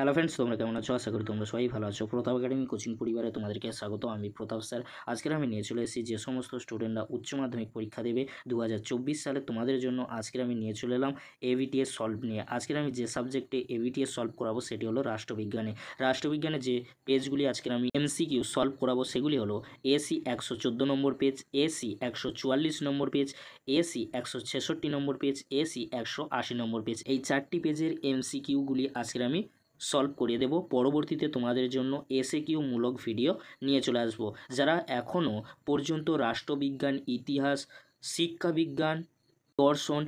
hello friends তোমরা কেমন আছো আশা করি তোমরা সবাই ভালো আছো প্রতাপ একাডেমি কোচিং পরিবারে তোমাদেরকে স্বাগত আমি প্রতাপ স্যার আজকের আমি নিয়ে চলে এসেছি যে সমস্ত স্টুডেন্টরা উচ্চ মাধ্যমিক পরীক্ষা দেবে দু সালে তোমাদের জন্য আজকের আমি নিয়ে চলে এলাম এভিটিএস সলভ নিয়ে আজকের আমি যে সাবজেক্টে এবিটিএস সলভ করাবো সেটি হলো রাষ্ট্রবিজ্ঞানে রাষ্ট্রবিজ্ঞানে যে পেজগুলি আজকের আমি এমসিকিউ সলভ করাবো সেগুলি হলো এসি একশো চোদ্দো নম্বর পেজ এসি একশো চুয়াল্লিশ নম্বর পেজ এসি একশো ছেষট্টি নম্বর পেজ এসি একশো আশি নম্বর পেজ এই চারটি পেজের এমসিকিউগুলি আজকের আমি সলভ করিয়ে দেব পরবর্তীতে তোমাদের জন্য এসে কিউ মূলক ভিডিও নিয়ে চলে আসব যারা এখনও পর্যন্ত রাষ্ট্রবিজ্ঞান ইতিহাস শিক্ষাবিজ্ঞান দর্শন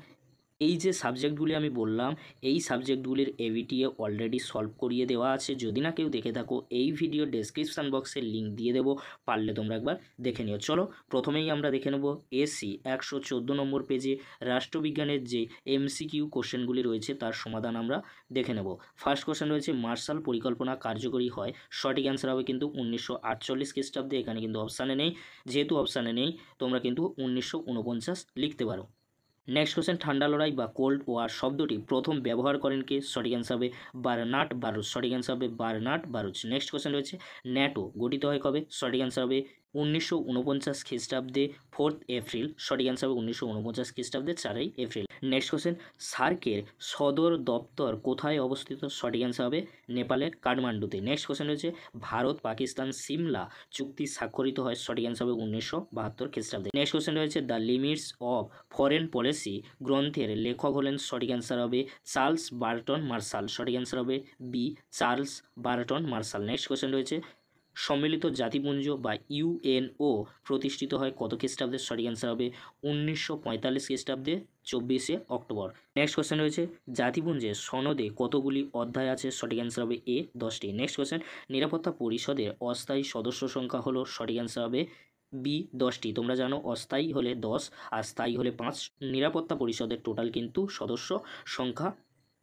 এই যে সাবজেক্টগুলি আমি বললাম এই সাবজেক্টগুলির এভিটিএ অলরেডি সলভ করিয়ে দেওয়া আছে যদি না কেউ দেখে থাকো এই ভিডিও ডেসক্রিপশান বক্সে লিঙ্ক দিয়ে দেবো পারলে তোমরা একবার দেখে নিও চলো প্রথমেই আমরা দেখে নেবো এসি একশো চোদ্দো নম্বর পেজে রাষ্ট্রবিজ্ঞানের যে এমসিকিউ কোশ্চেনগুলি রয়েছে তার সমাধান আমরা দেখে নেব ফার্স্ট কোশ্চেন রয়েছে মার্শাল পরিকল্পনা কার্যকরী হয় সঠিক অ্যান্সার হবে কিন্তু উনিশশো আটচল্লিশ খ্রিস্টাব্দে এখানে কিন্তু অপশানে নেই যেহেতু অপশানে নেই তোমরা কিন্তু উনিশশো লিখতে পারো নেক্সট কোশ্চেন ঠান্ডা লড়াই বা কোল্ড ওয়ার শব্দটি প্রথম ব্যবহার করেন কে সঠিক অ্যান্সার হবে বার্নাট বারুজ সঠিক অ্যান্সার হবে বার্নাট বারুজ নেক্সট কোশ্চেন রয়েছে ন্যাটো গঠিত হয় কবে সঠিক অ্যান্সার হবে উনিশশো উনপঞ্চাশ খ্রিস্টাব্দে ফোর্থ এপ্রিল সঠিক অ্যান্সার হবে উনিশশো উনপঞ্চাশ খ্রিস্টাব্দে চারই এপ্রিল নেক্সট কোশ্চেন সার্কের সদর দপ্তর কোথায় অবস্থিত সঠিক অ্যান্সার হবে নেপালের কাঠমান্ডুতে নেক্সট কোশ্চেন রয়েছে ভারত পাকিস্তান সিমলা চুক্তি স্বাক্ষরিত হয় সঠিক অ্যান্সার হবে উনিশশো বাহাত্তর খ্রিস্টাব্দে নেক্সট কোশ্চেন রয়েছে the limits of foreign policy গ্রন্থের লেখক হলেন সঠিক অ্যান্সার হবে চার্লস বার্টন মার্শাল সঠিক অ্যান্সার হবে B Charles Burton Marshall next question রয়েছে সম্মিলিত জাতিপুঞ্জ বা ইউএনও প্রতিষ্ঠিত হয় কত খ্রিস্টাব্দে সঠিক অ্যান্সার হবে উনিশশো পঁয়তাল্লিশ খ্রিস্টাব্দে চব্বিশে অক্টোবর নেক্সট কোয়েশ্চেন রয়েছে জাতিপুঞ্জের সনদে কতগুলি অধ্যায় আছে সঠিক অ্যান্সার হবে এ দশটি নেক্সট কোয়েশ্চেন নিরাপত্তা পরিষদের অস্থায়ী সদস্য সংখ্যা হলো সঠিক অ্যান্সার হবে বি দশটি তোমরা জানো অস্থায়ী হলে দশ আর স্থায়ী হলে পাঁচ নিরাপত্তা পরিষদের টোটাল কিন্তু সদস্য সংখ্যা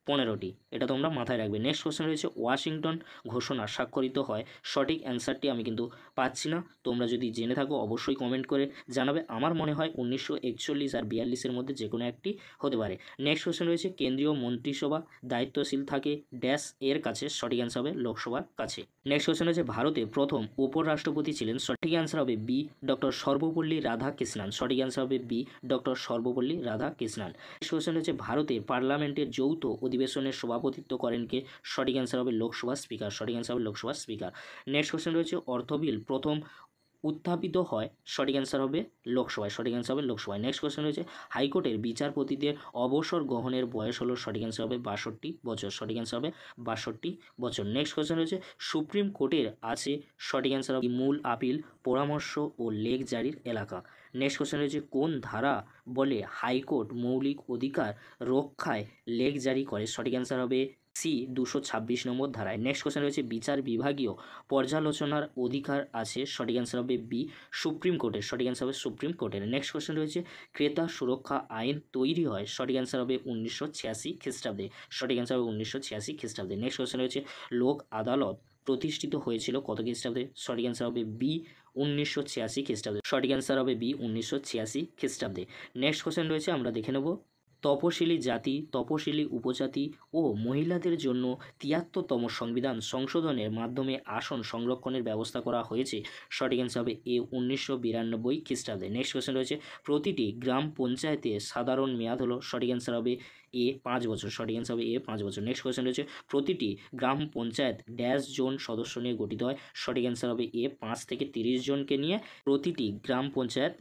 পনেরোটি এটা তোমরা মাথায় রাখবে নেক্সট কোশ্চেন রয়েছে ওয়াশিংটন ঘোষণা স্বাক্ষরিত হয় সঠিক অ্যান্সারটি আমি কিন্তু পাচ্ছি না তোমরা যদি জেনে থাকো অবশ্যই কমেন্ট করে জানাবে আমার মনে হয় উনিশশো একচল্লিশ আর বিয়াল্লিশের মধ্যে যে কোনো একটি হতে পারে নেক্সট কোশ্চেন রয়েছে কেন্দ্রীয় মন্ত্রিসভা দায়িত্বশীল থাকে ড্যাশ এর কাছে সঠিক অ্যান্সার হবে লোকসভার কাছে নেক্সট কোশ্চেন রয়েছে ভারতে প্রথম উপরাষ্ট্রপতি ছিলেন সঠিক অ্যান্সার হবে বি ডক্টর সর্বপল্লী রাধাকৃষ্ণান সঠিক অ্যান্সার হবে B doctor Sarvepalli Radhakrishnan next question রয়েছে ভারতের পার্লামেন্টের যৌথ অধিবেশনের সভাপতিত্ব করেন কে সঠিক অ্যান্সার হবে লোকসভা স্পিকার সঠিক অ্যান্সার হবে লোকসভা স্পিকার নেক্সট কোয়েশ্চেন রয়েছে অর্থ বিল প্রথম উত্থাপিত হয় সঠিক অ্যান্সার হবে লোকসভায় সঠিক অ্যান্সার হবে লোকসভায় নেক্সট কোয়েশ্চেন রয়েছে হাইকোর্টের বিচারপতিদের অবসর গ্রহণের বয়স হলো সঠিক অ্যান্সার হবে বাষট্টি বছর সঠিক অ্যান্সার হবে বাষট্টি বছর নেক্সট কোয়েশ্চেন রয়েছে সুপ্রিম কোর্টের আছে সঠিক অ্যান্সার হবে মূল আপিল পরামর্শ ও লেগ জারির এলাকা নেক্সট কোয়েশ্চেন রয়েছে কোন ধারা বলে হাইকোর্ট মৌলিক অধিকার রক্ষায় লেগ জারি করে সঠিক অ্যান্সার হবে সি দুশো ছাব্বিশ নম্বর ধারায় নেক্সট কোশ্চেন রয়েছে বিচার বিভাগীয় পর্যালোচনার অধিকার আছে সঠিক অ্যান্সার হবে বি সুপ্রিম কোর্টের সঠিক অ্যান্সার হবে সুপ্রিম কোর্টের নেক্সট কোশ্চেন রয়েছে ক্রেতা সুরক্ষা আইন তৈরি হয় সঠিক অ্যান্সার হবে উনিশশো ছিয়াশি খ্রিস্টাব্দে সঠিক অ্যান্সার হবে উনিশশো ছিয়াশি খ্রিস্টাব্দে নেক্সট কোশ্চেন রয়েছে লোক আদালত প্রতিষ্ঠিত হয়েছিল কত খ্রিস্টাব্দে সঠিক অ্যান্সার হবে বি উনিশশো ছিয়াশি খ্রিস্টাব্দে সঠিক অ্যান্সার হবে বি উনিশশো ছিয়াশি খ্রিস্টাব্দে নেক্সট কোশ্চেন রয়েছে আমরা দেখে নেব তপশিলি জাতি তপশিলি উপজাতি ও মহিলাদের জন্য তিয়াত্তরতম সংবিধান সংশোধনের মাধ্যমে আসন সংরক্ষণের ব্যবস্থা করা হয়েছে সঠিক অ্যান্সার হবে এ উনিশশো বিরানব্বই খ্রিস্টাব্দে নেক্সট কোয়েশ্চেন রয়েছে প্রতিটি গ্রাম পঞ্চায়েতে সাধারণ মেয়াদ হলো সঠিক অ্যান্সার হবে এ পাঁচ বছর সঠিক অ্যান্সার হবে এ পাঁচ বছর নেক্সট কোয়েশ্চেন রয়েছে প্রতিটি গ্রাম পঞ্চায়েত ড্যাশ জোন সদস্য নিয়ে গঠিত হয় সঠিক অ্যান্সার হবে এ পাঁচ থেকে তিরিশ জনকে নিয়ে প্রতিটি গ্রাম পঞ্চায়েত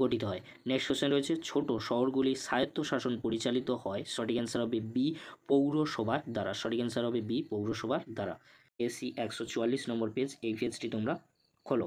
গঠিত হয় নেক্সট কোশ্চেন রয়েছে ছোট শহরগুলি স্বায়ত্তশাসন পরিচালিত হয় সঠিক অ্যান্সার হবে বি পৌরসভার দ্বারা সঠিক অ্যান্সার হবে বি পৌরসভার দ্বারা এসি একশো চুয়াল্লিশ নম্বর পেজ এই পেজটি তোমরা খোলো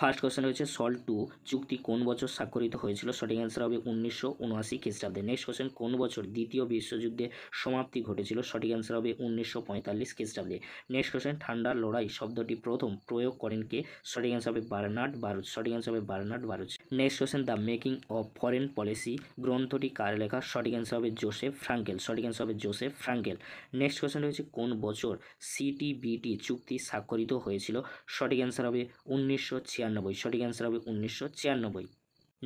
ফার্স্ট কোশ্চেন রয়েছে সল টু চুক্তি কোন বছর স্বাক্ষরিত হয়েছিল সঠিক অ্যান্সার হবে উনিশশো উনআশি খ্রিস্টাব্দে নেক্সট কোশ্চেন কোন বছর দ্বিতীয় বিশ্বযুদ্ধে সমাপ্তি ঘটেছিল সঠিক অ্যান্সার হবে উনিশশো পঁয়তাল্লিশ খ্রিস্টাব্দে নেক্সট কোশ্চেন ঠান্ডার লড়াই শব্দটি প্রথম প্রয়োগ করেন কে সঠিক অ্যান্সার হবে বার্নার্ড বারুচ সঠিক অ্যান্সার হবে Bernard Baruch next question the making of foreign policy গ্রন্থটি কার লেখা সঠিক অ্যান্সার হবে জোসেফ ফ্রাঙ্কেল সঠিক অ্যান্সার হবে জোসেফ ফ্রাঙ্কেল নেক্সট কোয়েশ্চেন রয়েছে কোন বছর সিটিবিটি চুক্তি স্বাক্ষরিত হয়েছিল সঠিক অ্যান্সার হবে উনিশশো ছিয়ানব্বই সঠিক অ্যান্সার হবে উনিশশো ছিয়ানব্বই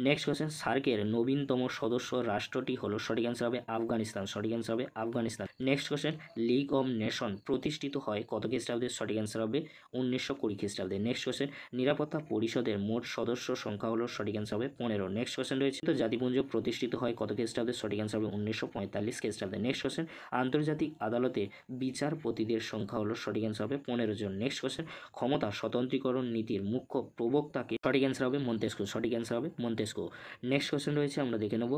নেক্সট কোয়েশ্চেন সার্কের নবীনতম সদস্য রাষ্ট্রটি হলো সঠিক অ্যান্সার হবে আফগানিস্তান সঠিক অ্যান্সার হবে Afghanistan next question league of nation প্রতিষ্ঠিত হয় কত খ্রিস্টাব্দে সঠিক অ্যান্সার হবে উনিশশো কুড়ি খ্রিস্টাব্দে নেক্সট কোয়েশ্চেন নিরাপত্তা পরিষদের মোট সদস্য সংখ্যা হলো সঠিক অ্যান্সার হবে পনেরো নেক্সট কোয়েশ্চেন রয়েছে তো জাতিপুঞ্জ প্রতিষ্ঠিত হয় কত খ্রিস্টাব্দে সঠিক অ্যান্সার হবে উনিশশো পঁয়তাল্লিশ খ্রিস্টাব্দে নেক্সট কোয়েশ্চেন আন্তর্জাতিক আদালতে বিচারপতিদের সংখ্যা হলো সঠিক অ্যান্সার হবে পনেরো জন নেক্সট কোয়েশ্চেন ক্ষমতা স্বতন্ত্রীকরণ নীতির মুখ্য প্রবক্তাকে সঠিক অ্যান্সার হবে মন্তেস্কু সঠিক অ্যান্সার হবে মন্তে স্ট্যাটাস নেক্সট কোয়েশ্চেন রয়েছে আমরা দেখে নেব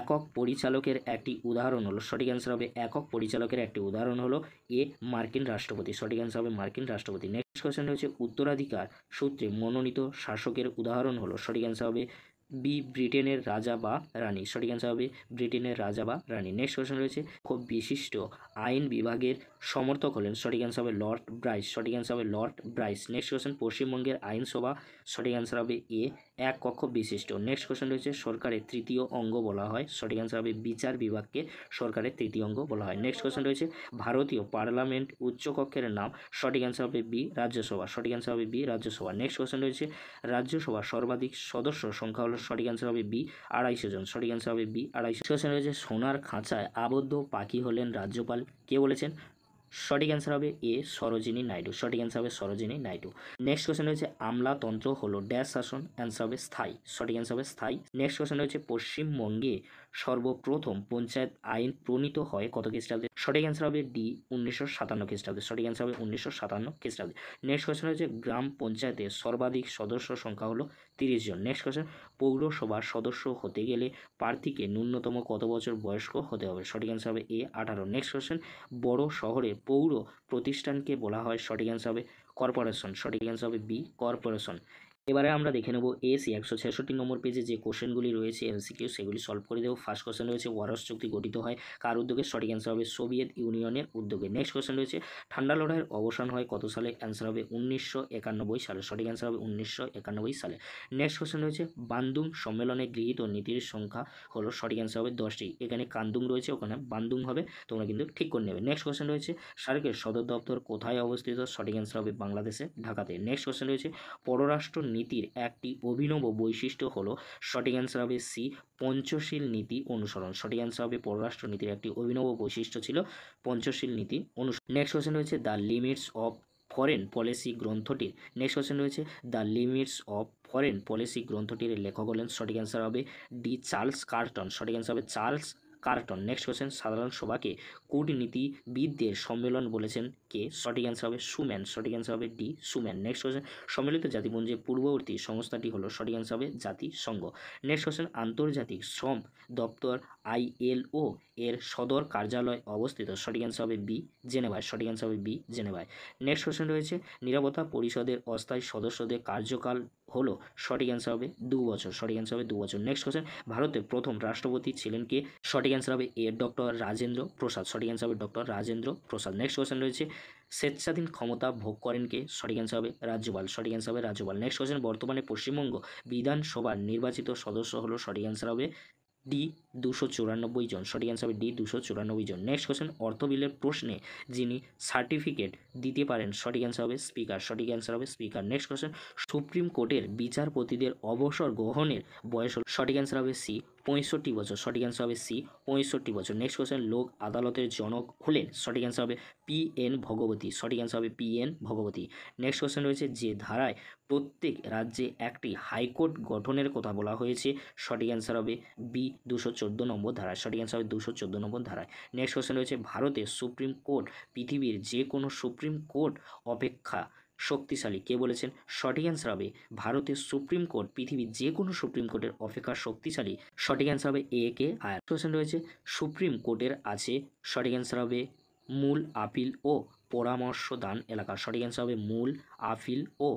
একক পরিচালকের একটি উদাহরণ হলো সঠিক অ্যান্সার হবে একক পরিচালকের একটি উদাহরণ হলো এ মার্কিন রাষ্ট্রপতি সঠিক অ্যান্সার হবে মার্কিন রাষ্ট্রপতি নেক্সট কোয়েশ্চেন রয়েছে উত্তরাধিকার সূত্রে মনোনীত শাসকের উদাহরণ হলো সঠিক অ্যান্সার হবে বি ব্রিটেনের রাজা বা রানী সঠিক অ্যান্সার হবে ব্রিটেনের রাজা বা রানী নেক্সট কোয়েশ্চেন রয়েছে খুব বিশিষ্ট আইন বিভাগের সমর্থক হলেন সঠিক অ্যান্সার হবে লর্ড ব্রাইস সঠিক অ্যান্সার হবে লর্ড ব্রাইস নেক্সট কোয়েশ্চেন পশ্চিমবঙ্গের আইনসভা সঠিক অ্যান্সার হবে এ এক কক্ষ বিশিষ্ট নেক্সট কোশ্চেন রয়েছে সরকারের তৃতীয় অঙ্গ বলা হয় সঠিক অ্যান্সার হবে বিচার বিভাগকে সরকারের তৃতীয় অঙ্গ বলা হয় নেক্সট কোশ্চেন রয়েছে ভারতীয় পার্লামেন্ট উচ্চকক্ষের নাম সঠিক অ্যান্সার হবে বি রাজ্যসভা সঠিক অ্যান্সার হবে বি রাজ্যসভা নেক্সট কোশ্চেন রয়েছে রাজ্যসভার সর্বাধিক সদস্য সংখ্যা হল সঠিক অ্যান্সার হবে বি আড়াইশো জন সঠিক অ্যান্সার হবে বি আড়াইশো কোশ্চেন রয়েছে সোনার খাঁচায় আবদ্ধ পাখি হলেন রাজ্যপাল কে বলেছেন সঠিক অ্যান্সার হবে এ সরোজিনী নাইডু সঠিক অ্যান্সার হবে সরোজিনী নাইডু নেক্সট কোয়েশন রয়েছে আমলাতন্ত্র হলো ড্যাশ শাসন অ্যান্সার হবে স্থায়ী সঠিক অ্যান্সার হবে স্থায়ী নেক্সট কোয়েশন রয়েছে পশ্চিমবঙ্গে সর্বপ্রথম পঞ্চায়েত আইন প্রণীত হয় কত খ্রিস্টাব্দে সঠিক অ্যান্সার হবে ডি উনিশশো সাতান্ন খ্রিস্টাব্দে সঠিক অ্যান্সার হবে উনিশশো সাতান্ন খ্রিস্টাব্দে নেক্সট কোয়েশন হচ্ছে গ্রাম পঞ্চায়েতের সর্বাধিক সদস্য সংখ্যা হলো তিরিশ জন নেক্সট কোয়েশন পৌরসভার সদস্য হতে গেলে প্রার্থীকে ন্যূনতম কত বছর বয়স্ক হতে হবে সঠিক অ্যান্সার হবে এ আঠারো নেক্সট কোয়েশ্চেন বড় শহরে পৌর প্রতিষ্ঠানকে বলা হয় সঠিক অ্যান্সার হবে কর্পোরেশন সঠিক অ্যান্সার হবে বি কর্পোরেশন এবারে আমরা দেখে নেব এসি একশো ছেষট্টি নম্বর পেজে যে কোশ্চেনগুলি রয়েছে এমসিকিউ সেগুলি সলভ করে দেবো ফার্স্ট কোশ্চেন রয়েছে ওয়ারস চুক্তি গঠিত হয় কার উদ্যোগে সঠিক অ্যান্সার হবে সোভিয়েত ইউনিয়নের উদ্যোগে নেক্সট কোশ্চেন রয়েছে ঠান্ডা লড়াইয়ের অবসান হয় কত সালে অ্যান্সার হবে উনিশশো একানব্বই সালে সঠিক অ্যান্সার হবে উনিশশো একানব্বই সালে নেক্সট কোশ্চেন রয়েছে বান্দুং সম্মেলনে গৃহীত নীতির সংখ্যা হলো সঠিক অ্যান্সার হবে দশটি এখানে কান্দুং রয়েছে ওখানে বান্দুং হবে তোমরা কিন্তু ঠিক করে নেবে নেক্সট কোশ্চেন রয়েছে সার্কের সদর দপ্তর কোথায় অবস্থিত সঠিক অ্যান্সার হবে বাংলাদেশে ঢাকাতে নেক্সট কোশ্চেন রয়েছে পররাষ্ট্র নীতির একটি অভিনব বৈশিষ্ট্য হলো সঠিক অ্যান্সার হবে সি পঞ্চশীল নীতি অনুসরণ সঠিক অ্যান্সার হবে পররাষ্ট্র নীতির একটি অভিনব বৈশিষ্ট্য ছিল পঞ্চশীল নীতি অনুসরণ নেক্সট কোশ্চেন রয়েছে the limits of foreign policy গ্রন্থটির নেক্সট কোশ্চেন রয়েছে the limits of foreign policy গ্রন্থটির লেখক হলেন সঠিক অ্যান্সার হবে ডি চার্লস কার্টন সঠিক অ্যান্সার হবে চার্লস কার্টন নেক্সট কোয়েশ্চেন সাধারণ সভাকে কূটনীতিবিদদের সম্মেলন বলেছেন কে সঠিক অ্যান্সার হবে সুম্যান সঠিক অ্যান্সার হবে ডি সুম্যান নেক্সট কোয়েশ্চেন সম্মিলিত জাতিপুঞ্জের পূর্ববর্তী সংস্থাটি হলো সঠিক অ্যান্সার হবে জাতিসংঘ নেক্সট কোয়েশ্চেন আন্তর্জাতিক শ্রম দপ্তর আইএলও এর সদর কার্যালয় অবস্থিত সঠিক অ্যান্সার হবে বি জেনেভায় সঠিক অ্যান্সার হবে বি জেনেভায় নেক্সট কোয়েশ্চেন রয়েছে নিরাপত্তা পরিষদের অস্থায়ী সদস্যদের কার্যকাল হলো সঠিক অ্যান্সার হবে দু বছর সঠিক অ্যান্সার হবে দু বছর নেক্সট কোয়েশ্চেন ভারতের প্রথম রাষ্ট্রপতি ছিলেন কে সঠিক অ্যান্সার হবে এ ডক্টর রাজেন্দ্র প্রসাদ সঠিক অ্যান্সার হবে doctor Rajendra Prasad next question রয়েছে স্বেচ্ছাধীন ক্ষমতা ভোগ করেন কে সঠিক অ্যান্সার হবে রাজ্যপাল সঠিক অ্যান্সার হবে রাজ্যপাল নেক্সট কোয়েশ্চেন বর্তমানে পশ্চিমবঙ্গ বিধানসভার নির্বাচিত সদস্য হলো সঠিক অ্যান্সার হবে ডি দুশো চুরানব্বই জন সঠিক অ্যান্সার হবে ডি দুশো চুরানব্বই জন নেক্সট কোয়েশ্চেন অর্থ বিলের প্রশ্নে যিনি সার্টিফিকেট দিতে পারেন সঠিক অ্যান্সার হবে স্পিকার সঠিক অ্যান্সার হবে স্পিকার নেক্সট কোয়েশ্চেন সুপ্রিম কোর্টের বিচারপতিদের অবসর গ্রহণের বয়স হল সঠিক অ্যান্সার হবে সি পঁয়ষট্টি বছর সঠিক অ্যান্সার হবে সি পঁয়ষট্টি বছর নেক্সট কোয়েশ্চেন লোক আদালতের জনক হলেন সঠিক অ্যান্সার হবে পি এন ভগবতী সঠিক অ্যান্সার হবে P N Bhagwati next question রয়েছে যে ধারায় প্রত্যেক রাজ্যে একটি হাইকোর্ট গঠনের কথা বলা হয়েছে সঠিক অ্যান্সার হবে বি দুশো চোদ্দো নম্বর ধারায় সঠিক অ্যান্সার হবে দুশো চোদ্দো নম্বর ধারায় নেক্সট কোয়েশ্চেন রয়েছে ভারতের সুপ্রিম কোর্ট পৃথিবীর যে কোনো সুপ্রিম কোর্ট অপেক্ষা শক্তিশালী কে বলেছেন সঠিক অ্যান্সার হবে ভারতের সুপ্রিম কোর্ট পৃথিবীর যে কোনো সুপ্রিম কোর্টের অপেক্ষা শক্তিশালী সঠিক অ্যান্সার হবে এ কে আয়ার কোয়েশ্চেন রয়েছে সুপ্রিম কোর্টের আছে সঠিক অ্যান্সার হবে মূল আপিল ও পরামর্শদান এলাকা সঠিক অ্যান্সার হবে মূল আপিল ও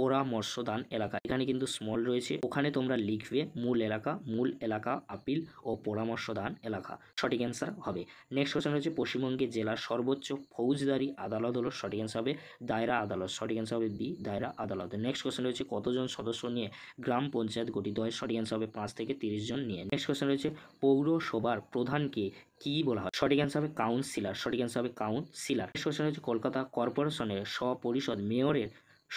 পরামর্শদান এলাকা এখানে কিন্তু স্মল রয়েছে ওখানে তোমরা লিখবে মূল এলাকা মূল এলাকা আপিল ও পরামর্শদান এলাকা সঠিক অ্যান্সার হবে নেক্সট কোশ্চেন হচ্ছে পশ্চিমবঙ্গে জেলার সর্বোচ্চ ফৌজদারি আদালত হলো সঠিক অ্যান্সার হবে দায়রা আদালত সঠিক অ্যান্সার হবে বি দায়রা আদালত নেক্সট কোশ্চেন রয়েছে কতজন সদস্য নিয়ে গ্রাম পঞ্চায়েত গঠিত হয় সঠিক অ্যান্সার হবে পাঁচ থেকে তিরিশ জন নিয়ে নেক্সট কোশ্চেন রয়েছে পৌরসভার প্রধানকে কি বলা হয় সঠিক অ্যান্সার হবে কাউন্সিলার সঠিক অ্যান্সার হবে কাউন্সিলার নেক্সট কোশ্চেন হচ্ছে কলকাতা কর্পোরেশনের স্বপরিষদ মেয়রের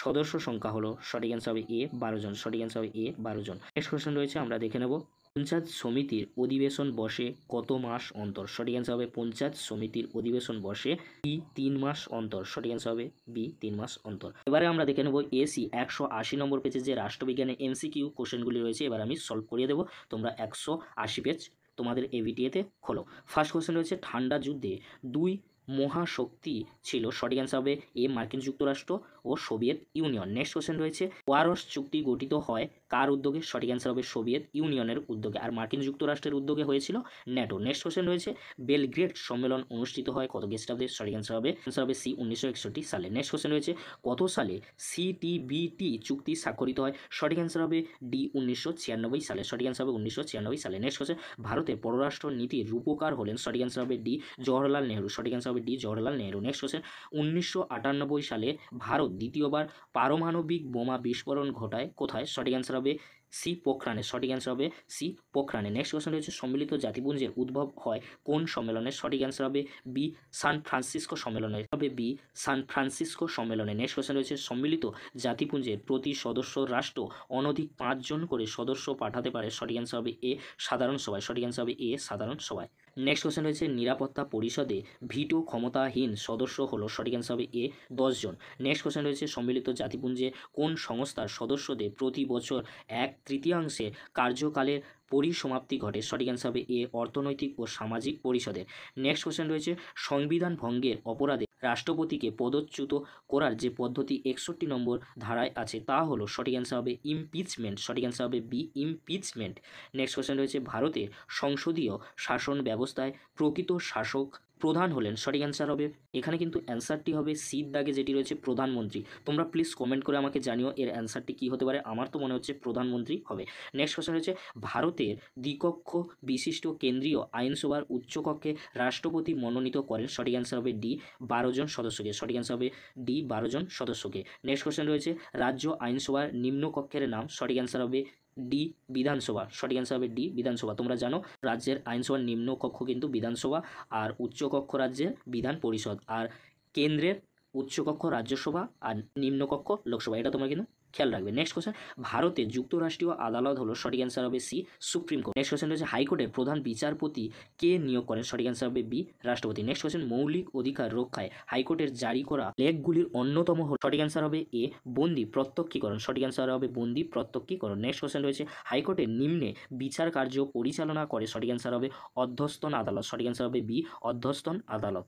সদস্য সংখ্যা হলো সঠিক অ্যান্সার হবে এ বারো জন সঠিক অ্যান্সার হবে এ বারো জন নেক্সট কোয়েশ্চেন রয়েছে আমরা দেখে নেব পঞ্চায়েত সমিতির অধিবেশন বসে কত মাস অন্তর সঠিক অ্যান্সার হবে পঞ্চায়েত সমিতির অধিবেশন বসে বি তিন মাস অন্তর সঠিক অ্যান্সার হবে বি তিন মাস অন্তর এবারে আমরা দেখে নেব এসি একশো আশি নম্বর পেজে যে রাষ্ট্রবিজ্ঞানে এমসিকিউ কোশ্চেনগুলি রয়েছে এবার আমি সলভ করিয়ে দেবো তোমরা একশো আশি পেজ তোমাদের এভিটিএতে খোলো ফার্স্ট কোশ্চেন রয়েছে ঠান্ডা যুদ্ধে দুই মহাশক্তি ছিল সঠিক অ্যান্সার হবে এ মার্কিন যুক্তরাষ্ট্র ও সোভিয়েত ইউনিয়ন নেক্সট কোয়েশ্চেন রয়েছে ওয়ারস চুক্তি গঠিত হয় কার উদ্যোগে সঠিক অ্যান্সার হবে সোভিয়েত ইউনিয়নের উদ্যোগে আর মার্কিন যুক্তরাষ্ট্রের উদ্যোগে হয়েছিল ন্যাটো নেক্সট কোশ্চেন রয়েছে বেলগ্রেড সম্মেলন অনুষ্ঠিত হয় কত খ্রিস্টাব্দে সঠিক অ্যান্সার হবে অ্যান্সার হবে সি উনিশশো সালে নেক্সট কোশ্চেন রয়েছে কত সালে সিটিবিটি চুক্তি স্বাক্ষরিত হয় সঠিক অ্যান্সার হবে ডি উনিশশো ছিয়ানব্বই সালে সঠিক অ্যান্সার হবে উনিশশো ছিয়ানব্বই সালে নেক্সট কোশ্চেন ভারতের পররাষ্ট্র নীতির রূপকার হলেন সঠিক অ্যান্সার হবে ডি জওয়াহরলাল নেহরু সঠিক অ্যান্সার হবে D Jawaharlal Nehru next question উনিশশো আটানব্বই সালে ভারত দ্বিতীয়বার পারমাণবিক বোমা বিস্ফোরণ ঘটায় কোথায় সঠিক অ্যান্সার হবে সি পোখরানে সঠিক অ্যান্সার হবে সি পোখরানে নেক্সট কোশ্চেন রয়েছে সম্মিলিত জাতিপুঞ্জের উদ্ভব হয় কোন সম্মেলনে সঠিক অ্যান্সার হবে বি সান ফ্রান্সিসকো সম্মেলনে হবে বি সান ফ্রান্সিসকো সম্মেলনে নেক্সট কোশ্চেন রয়েছে সম্মিলিত জাতিপুঞ্জের প্রতি সদস্য রাষ্ট্র অনধিক পাঁচজন করে সদস্য পাঠাতে পারে সঠিক অ্যান্সার হবে এ সাধারণ সভায় সঠিক অ্যান্সার হবে এ সাধারণ সভায় নেক্সট কোশ্চেন রয়েছে নিরাপত্তা পরিষদে ভিটো ক্ষমতাহীন সদস্য হল সঠিক অ্যান্সার হবে এ দশজন নেক্সট কোশ্চেন রয়েছে সম্মিলিত জাতিপুঞ্জে কোন সংস্থার সদস্যদের প্রতি বছর এক তৃতীয়াংশে কার্যকালের পরিসমাপ্তি ঘটে সঠিক অ্যান্সার হবে এ অর্থনৈতিক ও সামাজিক পরিষদের নেক্সট কোয়েশ্চেন রয়েছে সংবিধান ভঙ্গের অপরাধে রাষ্ট্রপতিকে পদচ্যুত করার যে পদ্ধতি একষট্টি নম্বর ধারায় আছে তা হলো সঠিক অ্যান্সার হবে ইমপিচমেন্ট সঠিক অ্যান্সার হবে বি ইমপিচমেন্ট নেক্সট কোয়েশ্চেন রয়েছে ভারতের সংসদীয় শাসন ব্যবস্থায় প্রকৃত শাসক প্রধান হলেন সঠিক অ্যান্সার হবে এখানে কিন্তু অ্যান্সারটি হবে সির দাগে যেটি রয়েছে প্রধানমন্ত্রী তোমরা প্লিজ কমেন্ট করে আমাকে জানিও এর অ্যান্সারটি কী হতে পারে আমার তো মনে হচ্ছে প্রধানমন্ত্রী হবে নেক্সট কোশ্চেন হচ্ছে ভারতের দ্বিকক্ষ বিশিষ্ট কেন্দ্রীয় আইনসভার উচ্চকক্ষে রাষ্ট্রপতি মনোনীত করেন সঠিক অ্যান্সার হবে ডি বারো জন সদস্যকে সঠিক অ্যান্সার হবে ডি বারো জন সদস্যকে নেক্সট কোশ্চেন রয়েছে রাজ্য আইনসভার নিম্নকক্ষের নাম সঠিক অ্যান্সার হবে ডি বিধানসভা সঠিক অ্যান্সার হবে ডি বিধানসভা তোমরা জানো রাজ্যের আইনসভার নিম্ন কক্ষ কিন্তু বিধানসভা আর উচ্চকক্ষ রাজ্যের বিধান পরিষদ আর কেন্দ্রের উচ্চকক্ষ রাজ্যসভা আর নিম্নকক্ষ লোকসভা এটা তোমরা কিন্তু খেয়াল রাখবে নেক্সট কোশ্চেন ভারতে যুক্তরাষ্ট্রীয় আদালত হলো সঠিক অ্যান্সার হবে C supreme court next question রয়েছে হাইকোর্টের প্রধান বিচারপতি কে নিয়োগ করেন সঠিক অ্যান্সার হবে বি রাষ্ট্রপতি নেক্সট কোশ্চেন মৌলিক অধিকার রক্ষায় হাইকোর্টের জারি করা লেখগুলির অন্যতম হল সঠিক অ্যান্সার হবে এ বন্দি প্রত্যক্ষীকরণ সঠিক অ্যান্সার হবে বন্দি প্রত্যক্ষীকরণ নেক্সট কোশ্চেন রয়েছে হাইকোর্টের নিম্নে বিচার কার্য পরিচালনা করে সঠিক অ্যান্সার হবে অধ্যস্তন আদালত সঠিক অ্যান্সার হবে বি অধ্যস্তন আদালত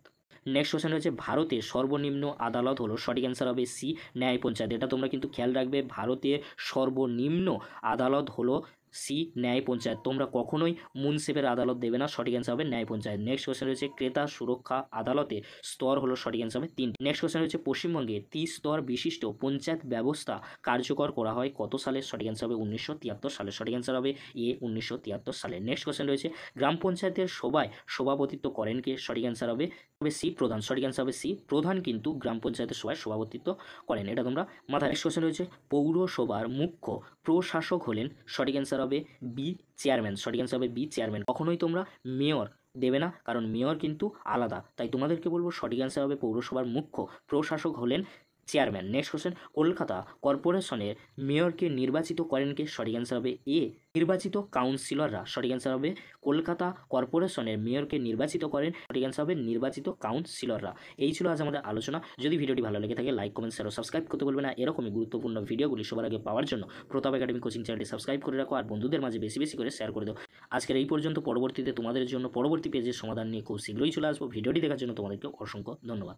নেক্সট কোয়েশ্চেন হচ্ছে ভারতে সর্বনিম্ন আদালত হলো সঠিক অ্যান্সার হবে সি ন্যায় পঞ্চায়েত এটা তোমরা কিন্তু খেয়াল রাখবে ভারতে সর্বনিম্ন আদালত হলো সি ন্যায় পঞ্চায়েত তোমরা কখনোই মুনসিপের আদালত দেবে না সঠিক অ্যান্সার হবে ন্যায় পঞ্চায়েত নেক্সট কোয়েশ্চেন রয়েছে ক্রেতা সুরক্ষা আদালতে স্তর হলো সঠিক অ্যান্সার হবে তিন নেক্সট কোয়েশ্চেন রয়েছে পশ্চিমবঙ্গে স্তর বিশিষ্ট পঞ্চায়েত ব্যবস্থা কার্যকর করা হয় কত সালে সঠিক অ্যান্সার হবে উনিশশো তিয়াত্তর সালে সঠিক অ্যান্সার হবে এ উনিশশো তিয়াত্তর সালে নেক্সট কোয়েশ্চেন রয়েছে গ্রাম পঞ্চায়েতের সভায় সভাপতিত্ব করেন কে সঠিক অ্যান্সার হবে তবে সি প্রধান সঠিক অ্যান্সার হবে সি প্রধান কিন্তু গ্রাম পঞ্চায়েতের সভায় সভাপতিত্ব করেন এটা তোমরা মাথায় নেক্সট কোয়েশ্চেন রয়েছে পৌরসভার মুখ্য প্রশাসক হলেন সঠিক অ্যান্সার অ্যান্সার হবে বি চেয়ারম্যান সঠিক অ্যান্সার হবে বি চেয়ারম্যান কখনোই তোমরা মেয়র দেবে না কারণ মেয়র কিন্তু আলাদা তাই তোমাদেরকে বলবো সঠিক অ্যান্সার হবে পৌরসভার মুখ্য প্রশাসক হলেন চেয়ারম্যান নেক্সট কোশ্চেন কলকাতা কর্পোরেশনের মেয়রকে নির্বাচিত করেন কে সঠিক অ্যান্সার হবে এ নির্বাচিত কাউন্সিলররা সঠিক অ্যান্সার হবে কলকাতা কর্পোরেশনের মেয়রকে নির্বাচিত করেন সঠিক অ্যান্সার হবে নির্বাচিত কাউন্সিলররা এই ছিল আজ আমাদের আলোচনা যদি ভিডিওটি ভালো লেগে থাকে লাইক কমেন্ট শেয়ার ও সাবস্ক্রাইব করতে বলবে না এরকমই গুরুত্বপূর্ণ ভিডিওগুলি সবার আগে পাওয়ার জন্য প্রতাপ একাডেমি কোচিং চ্যানেলটি সাবস্ক্রাইব করে রাখো আর বন্ধুদের মাঝে বেশি বেশি করে শেয়ার করে দাও আজকের এই পর্যন্ত পরবর্তীতে তোমাদের জন্য পরবর্তী পেজের সমাধান নিয়ে খুব শীঘ্রই চলে আসবো ভিডিওটি দেখার জন্য তোমাদেরকে অসংখ্য ধন্যবাদ